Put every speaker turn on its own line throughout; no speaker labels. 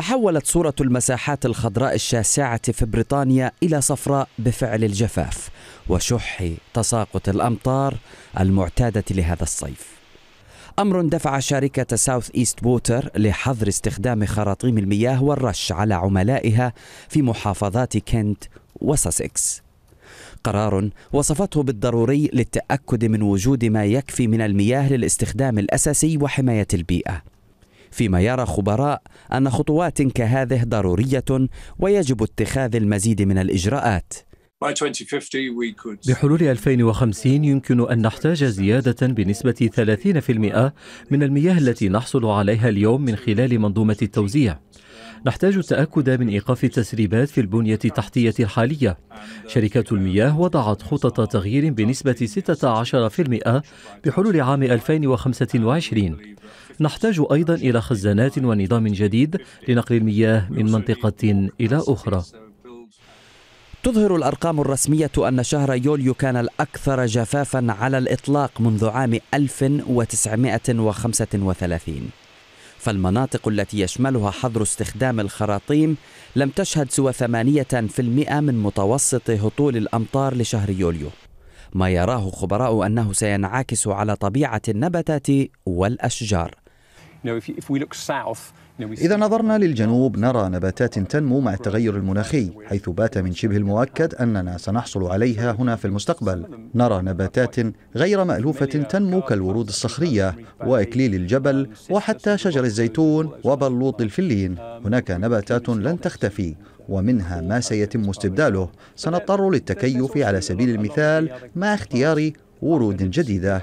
تحولت صورة المساحات الخضراء الشاسعة في بريطانيا إلى صفراء بفعل الجفاف وشح تساقط الأمطار المعتادة لهذا الصيف. أمر دفع شركة ساوث إيست ووتر لحظر استخدام خراطيم المياه والرش على عملائها في محافظات كنت وساسكس. قرار وصفته بالضروري للتأكد من وجود ما يكفي من المياه للاستخدام الأساسي وحماية البيئة. فيما يرى خبراء أن خطوات كهذه ضرورية ويجب اتخاذ المزيد
من الإجراءات بحلول 2050 يمكن أن نحتاج زيادة بنسبة 30% من المياه التي نحصل عليها اليوم من خلال منظومة التوزيع. نحتاج التأكد من إيقاف التسريبات في البنية التحتية الحالية. شركات المياه وضعت خطط تغيير بنسبة 16% بحلول عام 2025. نحتاج أيضا إلى خزانات ونظام جديد لنقل المياه من منطقة إلى أخرى.
تظهر الأرقام الرسمية أن شهر يوليو كان الأكثر جفافا على الإطلاق منذ عام 1935 فالمناطق التي يشملها حظر استخدام الخراطيم لم تشهد سوى 8% من متوسط هطول الأمطار لشهر يوليو ما يراه خبراء أنه
سينعكس على طبيعة النباتات والأشجار إذا نظرنا للجنوب نرى نباتات تنمو مع التغير المناخي حيث بات من شبه المؤكد أننا سنحصل عليها هنا في المستقبل نرى نباتات غير مألوفة تنمو كالورود الصخرية وإكليل الجبل وحتى شجر الزيتون وبلوط الفلين هناك نباتات لن تختفي ومنها ما سيتم استبداله سنضطر للتكيف على سبيل المثال مع اختيار ورود جديده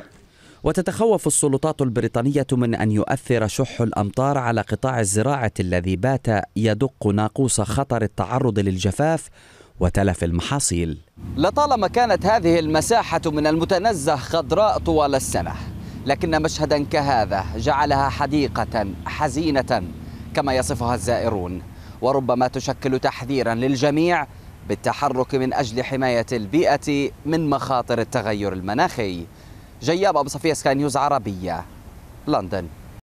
وتتخوف السلطات البريطانية من أن يؤثر شح الأمطار على
قطاع الزراعة الذي بات يدق ناقوس خطر التعرض للجفاف وتلف المحاصيل لطالما كانت هذه المساحة من المتنزه خضراء طوال السنة لكن مشهدا كهذا جعلها حديقة حزينة كما يصفها الزائرون وربما تشكل تحذيرا للجميع بالتحرك من أجل حماية البيئة من مخاطر التغير المناخي جياب أبو صفية سكاي نيوز عربية لندن